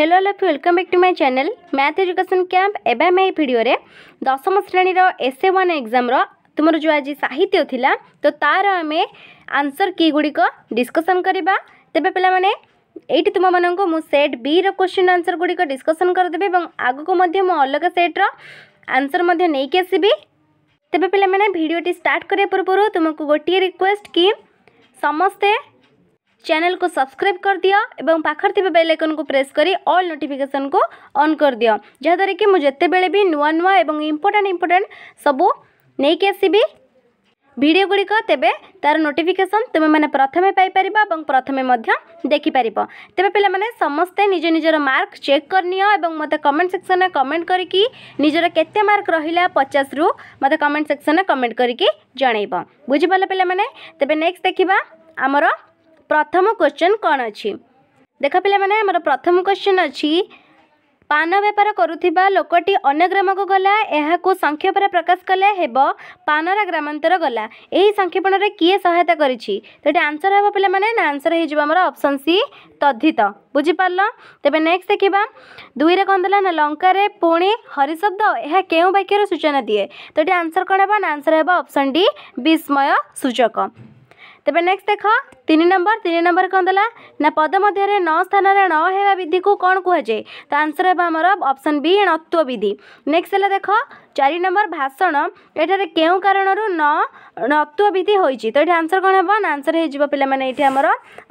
hello hello welcome back to my channel math education camp एवं मैं video दशम श्रेणी एस ए वन एक्जाम तुम जो आज साहित्य था तो तार आम आंसर की गुड़िक डिस्कसन करवा तेज पे ये तुम मानक सेट बी रोश्चिन् आंसर गुड़िक डिस्कसन करदेवि आग को मैं अलग सेट्र आंसर नहीं कि तेज पे भिडटी स्टार्ट करने पूर्व तुमको गोटे रिक्वेस्ट कि समस्ते चैनल को सब्सक्राइब कर दिया पाखर थी बेल आइकन को प्रेस करी ऑल नोटिफिकेशन को ऑन कर दियो जहाद्वे कि मुझे जिते बड़े भी नुआ नुआ एवं इम्पोर्टाट इम्पोर्टाट सब नहीं आसबि भिडियो गुड़िक तेब तार नोटिफिकेसन तुम्हें प्रथम पाइपर और प्रथम देखिपर तेब पे समस्ते निज निजर मार्क चेक करनी कमेंट सेक्शन में कमेंट करके निजर के मार्क रहा पचास रु मत कमेंट सेक्शन में कमेंट करके जनइब बुझिपाल पे तेज नेक्स्ट देखा आमर ପ୍ରଥମ କ୍ୱେଶ୍ଚନ୍ କ'ଣ ଅଛି ଦେଖ ପିଲାମାନେ ଆମର ପ୍ରଥମ କ୍ୱେଶ୍ଚନ୍ ଅଛି ପାନ ବେପାର କରୁଥିବା ଲୋକଟି ଅନ୍ୟ ଗ୍ରାମକୁ ଗଲା ଏହାକୁ ସଂକ୍ଷେପରେ ପ୍ରକାଶ କଲେ ହେବ ପାନର ଗ୍ରାମାନ୍ତର ଗଲା ଏହି ସଂକ୍ଷେପଣରେ କିଏ ସହାୟତା କରିଛି ତ ଏଠି ଆନ୍ସର ହେବ ପିଲାମାନେ ନା ଆନ୍ସର ହେଇଯିବ ଆମର ଅପସନ୍ ସି ତଦ୍ଧିତ ବୁଝିପାରିଲ ତେବେ ନେକ୍ସଟ ଦେଖିବା ଦୁଇରେ କ'ଣ ଦେଲା ନା ଲଙ୍କାରେ ପୁଣି ହରିଶବ୍ଦ ଏହା କେଉଁ ବାକ୍ୟର ସୂଚନା ଦିଏ ତ ଏଠି ଆନ୍ସର କ'ଣ ହେବ ନା ଆନ୍ସର ହେବ ଅପସନ୍ ଡି ବିସ୍ମୟ ସୂଚକ ତେବେ ନେକ୍ସଟ ଦେଖ ତିନି ନମ୍ବର ତିନି ନମ୍ବର କ'ଣ ଦେଲା ନା ପଦ ମଧ୍ୟରେ ନଅ ସ୍ଥାନରେ ଣ ହେବା ବିଧିକୁ କ'ଣ କୁହାଯାଏ ତ ଆନ୍ସର ହେବ ଆମର ଅପସନ୍ ବି ଣତ୍ୱ ବିଧି ନେକ୍ସଟ ହେଲା ଦେଖ ଚାରି ନମ୍ବର ଭାଷଣ ଏଠାରେ କେଉଁ କାରଣରୁ ନ ଣତ୍ୱ ବିଧି ହୋଇଛି ତ ଏଠି ଆନ୍ସର କ'ଣ ହେବ ନା ଆନ୍ସର ହେଇଯିବ ପିଲାମାନେ ଏଠି ଆମର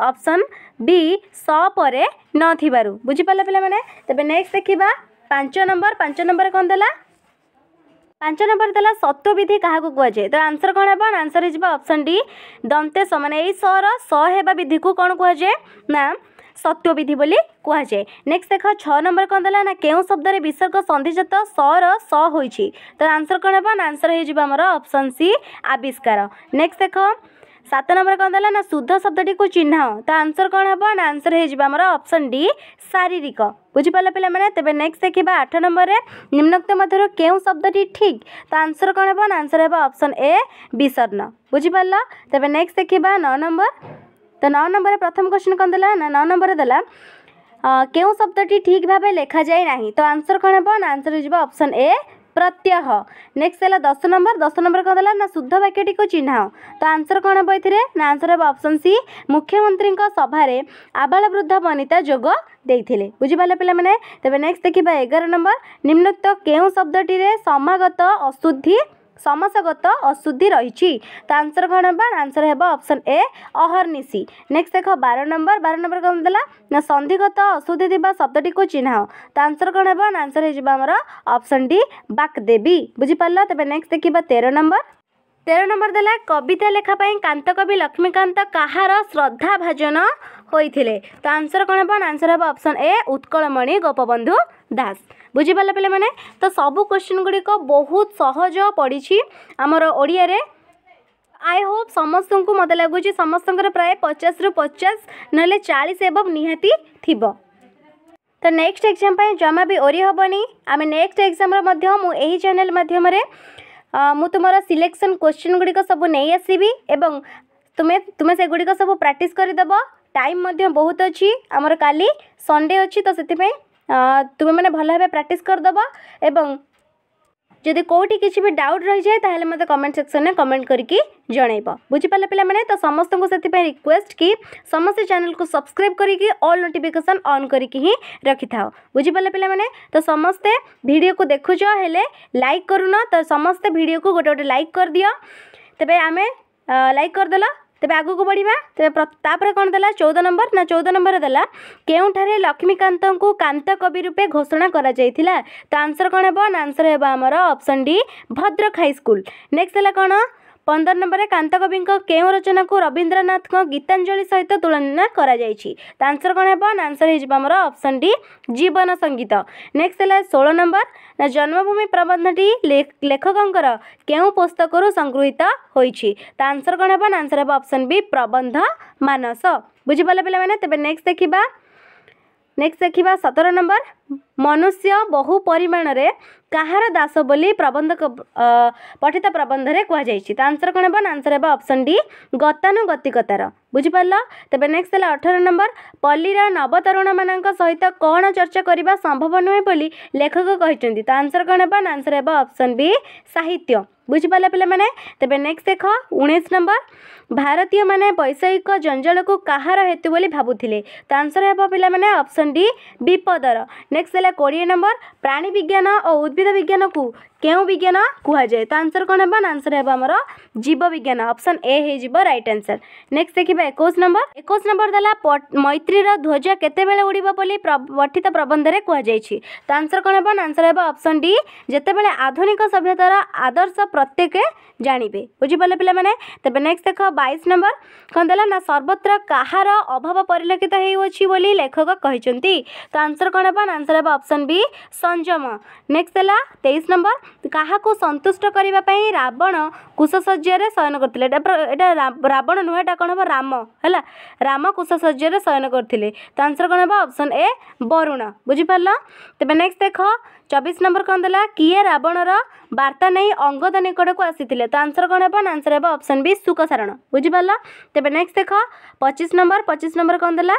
ଅପସନ୍ ବି ସ ପରେ ନ ଥିବାରୁ ବୁଝିପାରିଲେ ପିଲାମାନେ ତେବେ ନେକ୍ସଟ ଦେଖିବା ପାଞ୍ଚ ନମ୍ବର ପାଞ୍ଚ ନମ୍ବର କ'ଣ ଦେଲା ପାଞ୍ଚ ନମ୍ବର ଥିଲା ସତ୍ୱବିଧି କାହାକୁ କୁହାଯାଏ ତ ଆନ୍ସର କ'ଣ ହେବ ଆନ୍ସର ହେଇଯିବ ଅପସନ୍ ଡି ଦନ୍ତେଶ ମାନେ ଏଇ ସର ସ ହେବା ବିଧିକୁ କ'ଣ କୁହାଯାଏ ନା ସତ୍ୱବିଧି ବୋଲି କୁହାଯାଏ ନେକ୍ସଟ ଦେଖ ଛଅ ନମ୍ବର କ'ଣ ଦେଲା ନା କେଉଁ ଶବ୍ଦରେ ବିସର୍ଗ ସନ୍ଧିଜାତ ସର ସ ହୋଇଛି ତ ଆନ୍ସର କ'ଣ ହେବ ନା ଆନ୍ସର ହେଇଯିବ ଆମର ଅପସନ୍ ସି ଆବିଷ୍କାର ନେକ୍ସଟ ଦେଖ सात नंबर कौन देला ना शुद्ध शब्द टी चिन्ह तो आंसर कौन हम ना आंसर होमर अप्सन डी शारीरिक बुझिपाल पे तेज नेक्स्ट देखा आठ नंबर निम्नोक्त मध्य क्यों शब्द टी ठीक तो आंसर कौन हम आंसर है अप्सन ए विसर्ण बुझिपाल तेज नेक्स्ट देखा नौ नंबर तो नौ नंबर प्रथम क्वेश्चन कौन देला ना नौ नंबर देला के शब्द टी ठीक भाव लिखा जाए ना तो आंसर कौन हम आंसर होप्शन ए प्रत्यय नेक्स्ट है दस नंबर दस नंबर कौन है ना शुद्ध वाक्यटी को चिह्नाओ तो आंसर कौन हम ये ना आंसर हम ऑप्शन सी मुख्यमंत्री सभार आबाल वृद्ध वनिता जोग देते ବୁଝିପାରିଲେ पे तेज नेक्स्ट ଦେଖିବା ଏଗାର ନମ୍ବର ନିମ୍ନୋକ୍ତ କେଉଁ ଶବ୍ଦଟିରେ ସମାଗତ ଅଶୁଦ୍ଧି ସମସ୍ୟାଗତ ଅଶୁଦ୍ଧି ରହିଛି ତ ଆନ୍ସର୍ କ'ଣ ହେବ ଆନ୍ସର୍ ହେବ ଅପସନ୍ ଏ ଅହର୍ନିଶି ନେକ୍ସଟ ଦେଖ ବାର ନମ୍ବର ବାର ନମ୍ବର କ'ଣ ଦେଲା ନା ସନ୍ଧିଗତ ଅଶୁଦ୍ଧି ଥିବା ଶବ୍ଦଟିକୁ ଚିହ୍ନାଅ ତ ଆନ୍ସର୍ କ'ଣ ହେବ ଆନ୍ସର୍ ହେଇଯିବ ଆମର ଅପସନ୍ ଡି ବାକ୍ ଦେବୀ ବୁଝିପାରିଲ ତେବେ ନେକ୍ସଟ ଦେଖିବା ତେର ନମ୍ବର ତେର ନମ୍ବର ଦେଲା କବିତା ଲେଖା ପାଇଁ କାନ୍ତକବି ଲକ୍ଷ୍ମୀକାନ୍ତ କାହାର ଶ୍ରଦ୍ଧା ଭାଜନ ହୋଇଥିଲେ ତ ଆନ୍ସର୍ କ'ଣ ହେବ ଆନ୍ସର୍ ହେବ ଅପସନ୍ ଏ ଉତ୍କଳମଣି ଗୋପବନ୍ଧୁ ଦାସ ବୁଝିପାରିଲେ ପିଲାମାନେ ତ ସବୁ କ୍ୱେଶ୍ଚିନ୍ ଗୁଡ଼ିକ ବହୁତ ସହଜ ପଡ଼ିଛି ଆମର ଓଡ଼ିଆରେ ଆଇ ହୋପ୍ ସମସ୍ତଙ୍କୁ ମୋତେ ଲାଗୁଛି ସମସ୍ତଙ୍କର ପ୍ରାୟ ପଚାଶରୁ ପଚାଶ ନହେଲେ ଚାଳିଶ ଏବଂ ନିହାତି ଥିବ ତ ନେକ୍ସଟ ଏକ୍ଜାମ୍ ପାଇଁ ଜମା ବି ଓରି ହେବନି ଆମେ ନେକ୍ସଟ ଏକ୍ଜାମ୍ର ମଧ୍ୟ ମୁଁ ଏହି ଚ୍ୟାନେଲ୍ ମାଧ୍ୟମରେ ମୁଁ ତୁମର ସିଲେକ୍ସନ୍ କୋଶ୍ଚିନ୍ ଗୁଡ଼ିକ ସବୁ ନେଇ ଆସିବି ଏବଂ ତୁମେ ତୁମେ ସେଗୁଡ଼ିକ ସବୁ ପ୍ରାକ୍ଟିସ୍ କରିଦେବ ଟାଇମ୍ ମଧ୍ୟ ବହୁତ ଅଛି ଆମର କାଲି ସନ୍ଡେ ଅଛି ତ ସେଥିପାଇଁ ତୁମେମାନେ ଭଲ ଭାବେ ପ୍ରାକ୍ଟିସ୍ କରିଦେବ ଏବଂ जदि कौट किसी भी डाउट रही जाए तो मतलब कमेंट सेक्शन में कमेंट करके जन बुझिपाल पे तो समस्त को रिक्वेस्ट कि समस्त चैनल को सब्सक्राइब करके ऑल नोटिफिकेसन अन् करके ही रखी था बुझिपाल पे तो समस्त भिड को देखुच हेले लाइक करू न तो समस्त भिड को गोटे गोटे लाइक कर दि तेब आम लाइक करदेल ତେବେ ଆଗକୁ ବଢ଼ିବା ତେବେ ତାପରେ କ'ଣ ଦେଲା ଚଉଦ ନମ୍ବର ନା ଚଉଦ ନମ୍ବର ଦେଲା କେଉଁଠାରେ ଲକ୍ଷ୍ମୀକାନ୍ତଙ୍କୁ କାନ୍ତ କବି ରୂପେ ଘୋଷଣା କରାଯାଇଥିଲା ତ ଆନ୍ସର୍ କ'ଣ ହେବ ନା ଆନ୍ସର୍ ହେବ ଆମର option D Bhadrak high school next ହେଲା କ'ଣ पन्ध्र नम्बर कान्ताकवि रचना रवींद्रनाथ गीतांजलि सहित तुलना गरि आन्सर है आन्सर होमर अप्सन डी जीवन संगीत नेक्स्ट होला षो नम्बर जन्मभूमि प्रबंधटी लेखक के पोस्तकु संगृहित हुन्छ कौन answer answer answer option B प्रबंध मानस बुझिपल् पे तेज नेक्स्ट देखा नेक्स्ट देखा सतर नम्बर ମନୁଷ୍ୟ ବହୁ ପରିମାଣରେ କାହାର ଦାସ ବୋଲି ପ୍ରବନ୍ଧକ ପଠିତ ପ୍ରବନ୍ଧରେ କୁହାଯାଇଛି ତ ଆନ୍ସର କ'ଣ ହେବ ନା ଆନ୍ସର୍ ହେବ ଅପସନ୍ ଡି ଗତାନୁଗତିକତାର ବୁଝିପାରିଲ ତେବେ ନେକ୍ସଟ ହେଲା ଅଠର ନମ୍ବର ପଲ୍ଲୀର ନବତରୁଣମାନଙ୍କ ସହିତ କ'ଣ ଚର୍ଚ୍ଚା କରିବା ସମ୍ଭବ ନୁହେଁ ବୋଲି ଲେଖକ କହିଛନ୍ତି ତ ଆନ୍ସର କ'ଣ ହେବ ନା ଆନ୍ସର୍ ହେବ ଅପସନ୍ ବି ସାହିତ୍ୟ ବୁଝିପାରିଲେ ପିଲାମାନେ ତେବେ ନେକ୍ସଟ ଦେଖ ଉଣେଇଶ ନମ୍ବର ଭାରତୀୟମାନେ ବୈଷୟିକ ଜଞ୍ଜାଳକୁ କାହାର ହେତୁ ବୋଲି ଭାବୁଥିଲେ ତ ଆନ୍ସର ହେବ ପିଲାମାନେ ଅପସନ୍ ଡି ବିପଦର ନେକ୍ସଟ नेक्स्ट है कोड़े नंबर प्राणी विज्ञान और उद्भिद विज्ञान को क्यों विज्ञान जाए तो आंसर कौन है आंसर है आम जीव विज्ञान ऑप्शन ए हो रईट आंसर नेक्स्ट देखिए एक नंबर एक नंबर दे मैत्रीर ध्वज के उड़ब प्रबंध में प्रबंधर कहुई तो आंसर कौन है आंसर है अप्सन डी जितेबाला आधुनिक सभ्यतार आदर्श प्रत्येक जानवे बुझीपाले पे मैंने तेज नेक्स्ट देख बैश नंबर कौन दे सर्वत्र कहार अभाव पर लेखक कहते तो आंसर कौन है आंसर आंसर हम ऑप्शन बी संयम नेक्स्ट है तेईस नंबर क्या सन्तुष्ट करने रावण कुशसज्य शयन करते रावण नुहे कौन हम राम है राम कुशसज्य शयन करते तो आंसर कौन हम ऑप्शन ए वरुण बुझिपार तेज नेक्स्ट देख চবিশ নম্বর কম দেলা কিয়ে রাবণর বার্তা নেই অঙ্গদ নিকটকু আসিলে তো আনসর কম হব না আনসর হব অপশন বি সুকসারণ बुझिपार तेज नेक्स्ट देख पचिश नंबर पचिश नंबर कौन দেলা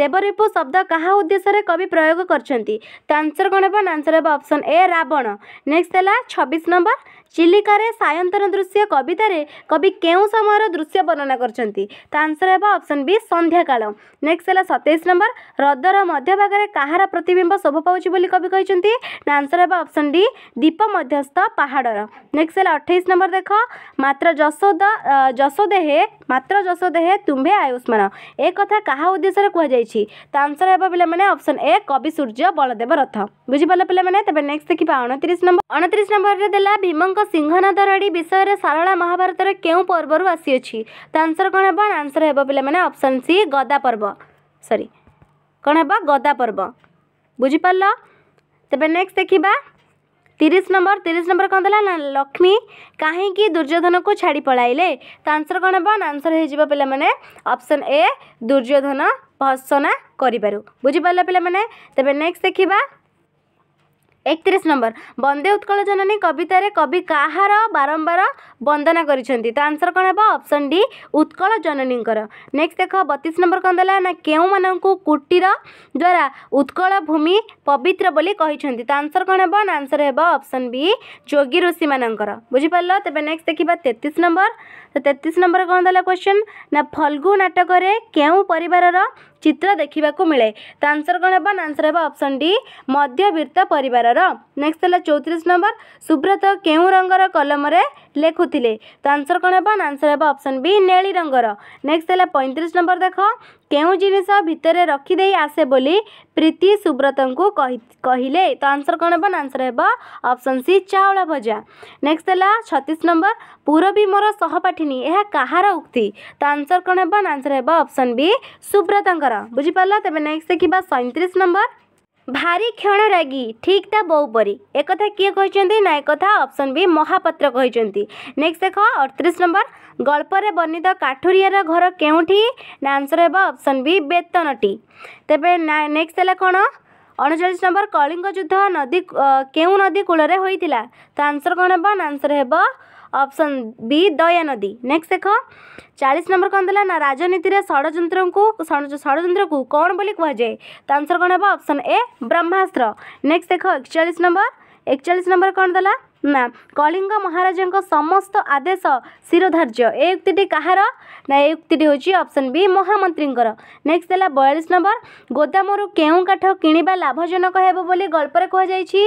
ଦେବରିପୁ ଶବ୍ଦ କାହା ଉଦ୍ଦେଶ୍ୟରେ କବି ପ୍ରୟୋଗ କରିଛନ୍ତି ତ ଆନ୍ସର କ'ଣ ହେବ ନା ଆନ୍ସର ହେବ ଅପସନ୍ ଏ ରାବଣ ନେକ୍ସଟ ହେଲା ଛବିଶ ନମ୍ବର ଚିଲିକାରେ ସାୟନ୍ତନ ଦୃଶ୍ୟ କବିତାରେ କବି କେଉଁ ସମୟର ଦୃଶ୍ୟ ବର୍ଣ୍ଣନା କରିଛନ୍ତି ତ ଆନ୍ସର ହେବ ଅପସନ୍ ବି ସନ୍ଧ୍ୟାକାଳ ନେକ୍ସଟ ହେଲା ସତେଇଶ ନମ୍ବର ହ୍ରଦର ମଧ୍ୟଭାଗରେ କାହାର ପ୍ରତିବିମ୍ବ ଶୋଭା ପାଉଛି ବୋଲି କବି କହିଛନ୍ତି ନା ଆନ୍ସର ହେବ ଅପସନ୍ ଡି ଦୀପ ମଧ୍ୟସ୍ଥ ପାହାଡ଼ର ନେକ୍ସଟ ହେଲା ଅଠେଇଶ ନମ୍ବର ଦେଖ ମାତ୍ର ଯଶୋଦ ଯଶୋଦେହେ मात्र जश देहे तुम्हे आयुष्मान एक कथा क्या उद्देश्य कहुई तो आंसर है पाने अप्सन ए कवि सूर्य बलदेव रथ बुझीपाल पे तेज नेक्स्ट देखा अणतीश नंबर अणतीस नंबर से देला भीम सिंहनाद रड़ी विषय सारा महाभारत क्यों पर्व तो आंसर कौन है आंसर है पाने अप्सन सी गदा पर्व सरी कौन है गदा पर्व बुझिपार तेज नेक्स्ट देखा ତିରିଶ ନମ୍ବର ତିରିଶ ନମ୍ବର କ'ଣ ଦେଲା ନା ଲକ୍ଷ୍ମୀ କାହିଁକି ଦୁର୍ଯ୍ୟୋଧନକୁ ଛାଡ଼ି ପଳାଇଲେ ତ ଆନ୍ସର୍ କ'ଣ ହେବ ନା ଆନ୍ସର୍ ହେଇଯିବ ପିଲାମାନେ ଅପସନ୍ ଏ ଦୁର୍ଯ୍ୟୋଧନ ଭର୍ସନା କରିବାରୁ ବୁଝିପାରିଲ ପିଲାମାନେ ତେବେ ନେକ୍ସଟ ଦେଖିବା एक एकतीस नंबर बंदे उत्कल जननी कवित कवि कहार बारंबार वंदना कर आंसर कौन है option D Utkal Janani next देख बतीस नंबर कौन देला ना के कुटीर द्वारा उत्कल भूमि पवित्र बोली कही आंसर कौन है आंसर है ऑप्शन बी जोगी ऋषि मानकर बुझिपार तेज नेक्स्ट देखा तेतीस नंबर तो तेतीस नंबर कौन देला क्वेश्चन ना फल्गु नाटक के चित्र देखेको मिले त आन्सर कन् आन्सर अप्सन डी मध्यवृत्त परिवार र नेक्स्ट होला चौतिस नम्बर सुब्रत केही रङर कलमे लेखुले त आन्सर कन् हन् आन्सर हे अप्सन बी नेली रङ्गर नेक्स्ट होला पैँतिस नम्बर देखो क्यों भितर रखिदे आसे बोली प्रीति सुब्रत को कहले तो आंसर कौन हम आंसर है ऑप्शन सी चाउल भजा नेक्स्ट है छत्तीस नंबर पूरबी मोर सहपाठी यह कहार उक्ति तो आंसर कौन हम आंसर है ऑप्शन बी सुब्रत बुझिपाल तेज नेक्स्ट देखा सैंतीस नंबर भारी क्षण रागी ठीक था बो परी एक किए कहते ना एक ऑप्शन बी महापात्र नेक्स्ट देख अड़तीस नंबर গল্পরে বর্ণিত কাঠুরিয়ার ঘর কেউঠি না আনসর হব অপশন বি বেতনটি তেবে নেক্সট হলে কোণ অনচাশ নম্বর কলিঙ্গ যুদ্ধ নদী কেউ নদী কূলরে হয়েছিল তো আনসর কোণ হব না আনসর হব অপশন বি দয়া নদী নেক্সট দেখ চাশ নম্বর কম দেলা না রাজনীতির ষড়যন্ত্র ষড়যন্ত্র কোণ বলে কুযায়ে তো আনসর কোণ হব অপশন এ ব্রহ্মাস্ত্র নেক্সট দেখ একচাশ নম্বর একচাশ নম্বর কোণ দেলা ନା କଳିଙ୍ଗ ମହାରାଜାଙ୍କ ସମସ୍ତ ଆଦେଶ ଶିରୋଧାର୍ଯ୍ୟ ଏ ଉକ୍ତିଟି କାହାର ନା ଏ ଉକ୍ତିଟି ହେଉଛି ଅପସନ୍ ବି ମହାମନ୍ତ୍ରୀଙ୍କର ନେକ୍ସଟ ହେଲା ବୟାଳିଶ ନମ୍ବର ଗୋଦାମରୁ କେଉଁ କାଠ କିଣିବା ଲାଭଜନକ ହେବ ବୋଲି ଗଳ୍ପରେ କୁହାଯାଇଛି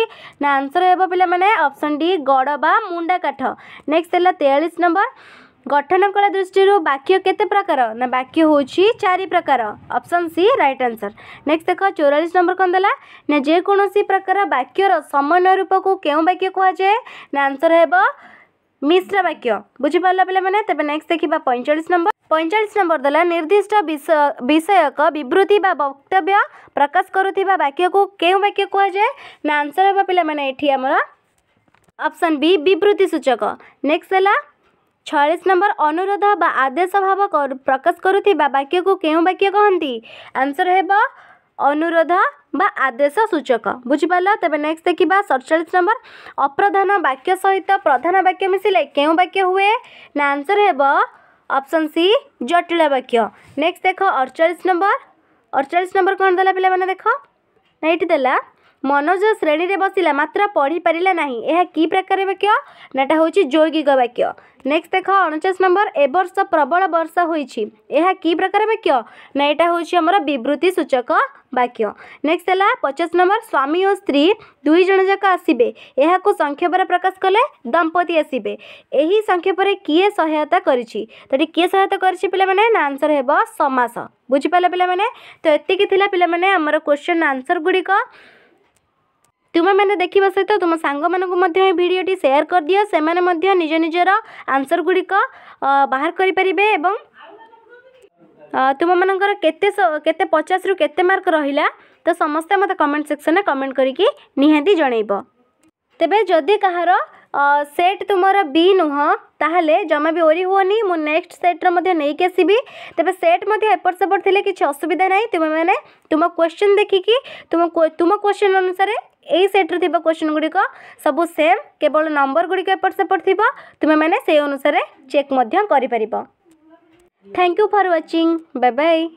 ନା ଆନ୍ସର୍ ହେବ ପିଲାମାନେ ଅପସନ୍ ଡି ଗଡ଼ ବା ମୁଣ୍ଡା କାଠ ନେକ୍ସଟ ହେଲା ତେୟାଳିଶ ନମ୍ବର गठन कला दृष्टि वाक्य के प्रकार ना वाक्य हूँ चार प्रकार option C right answer next देख चौरास नंबर कौन देला ना जेकोसी प्रकार वाक्यर समन्वय रूप को क्यों वाक्य कहुए ना आंसर है मिश्र वाक्य बुझिपार पे मैंने तेज नेक्स्ट देखा पैंचाश नंबर पैंचाश नंबर देला निर्दिष्ट विषयक बृति वक्तव्य प्रकाश करुवा वाक्य को क्यों वाक्य कहुए ना आंसर है पे मैंने ये आमर अप्सन बी बृति सूचक नेक्स्ट है छयास नंबर अनुरोध व आदेश भाव प्रकाश करुवा वाक्य को क्यों वाक्य कहते आंसर है अनुरोध बा आदेश सूचक बुझिपाल तेज नेक्स्ट देखा सड़चाई नंबर अप्रधान वाक्य सहित प्रधान वाक्य मिसले क्यों वाक्य हुए ना आंसर ऑप्शन सी जटिल वाक्य नेक्स्ट देख अड़चाश नंबर अड़चाश नंबर कौन दे पे देख ना ये देला मनोज श्रेणी में बसला मात्र पढ़ी पारे ना यह कि प्रकार वाक्य नाटा हूँ जौगिक वाक्य नेक्स्ट देख अणचाश नंबर ए बर्ष प्रबल वर्षा हो प्रकार वाक्य ना यहाँ हूँ आम बृति सूचक वाक्य नेक्स्ट है पचास नंबर स्वामी और स्त्री दुईज जाक आसबे यह संक्षेप प्रकाश कले दंपति आसबे यही संक्षेप किए सहायता करे सहायता कर आंसर है समास बुझिपाल पे तो ये पे आमर क्वेश्चन आंसर गुड़िक ତୁମେମାନେ ଦେଖିବା ସହିତ ତୁମ ସାଙ୍ଗମାନଙ୍କୁ ମଧ୍ୟ ଏ ଭିଡ଼ିଓଟି ସେୟାର କରିଦିଅ ସେମାନେ ମଧ୍ୟ ନିଜ ନିଜର ଆନ୍ସର୍ ଗୁଡ଼ିକ ବାହାର କରିପାରିବେ ଏବଂ ତୁମମାନଙ୍କର କେତେ କେତେ ପଚାଶରୁ କେତେ ମାର୍କ ରହିଲା ତ ସମସ୍ତେ ମୋତେ କମେଣ୍ଟ ସେକ୍ସନ୍ରେ କମେଣ୍ଟ କରିକି ନିହାତି ଜଣାଇବ ତେବେ ଯଦି କାହାର ସେଟ୍ ତୁମର ବି ନୁହଁ ତାହେଲେ ଜମା ବି ଓରି ହୁଅନି ମୁଁ ନେକ୍ସଟ ସେଟ୍ର ମଧ୍ୟ ନେଇକି ଆସିବି ତେବେ ସେଟ୍ ମଧ୍ୟ ଏପଟ ସେପଟ ଥିଲେ କିଛି ଅସୁବିଧା ନାହିଁ ତୁମେମାନେ ତୁମ କ୍ୱେଶ୍ଚନ୍ ଦେଖିକି ତୁମ ତୁମ କ୍ୱେଶ୍ଚନ୍ ଅନୁସାରେ ଏଇ ସେଟ୍ରେ ଥିବା କ୍ୱେଶ୍ଚିନ୍ ଗୁଡ଼ିକ ସବୁ ସେମ୍ କେବଳ ନମ୍ବର ଗୁଡ଼ିକ ଏପଟ ସେପଟ ଥିବ ତୁମେମାନେ ସେଇ ଅନୁସାରେ ଚେକ୍ ମଧ୍ୟ କରିପାରିବ thank you for watching bye bye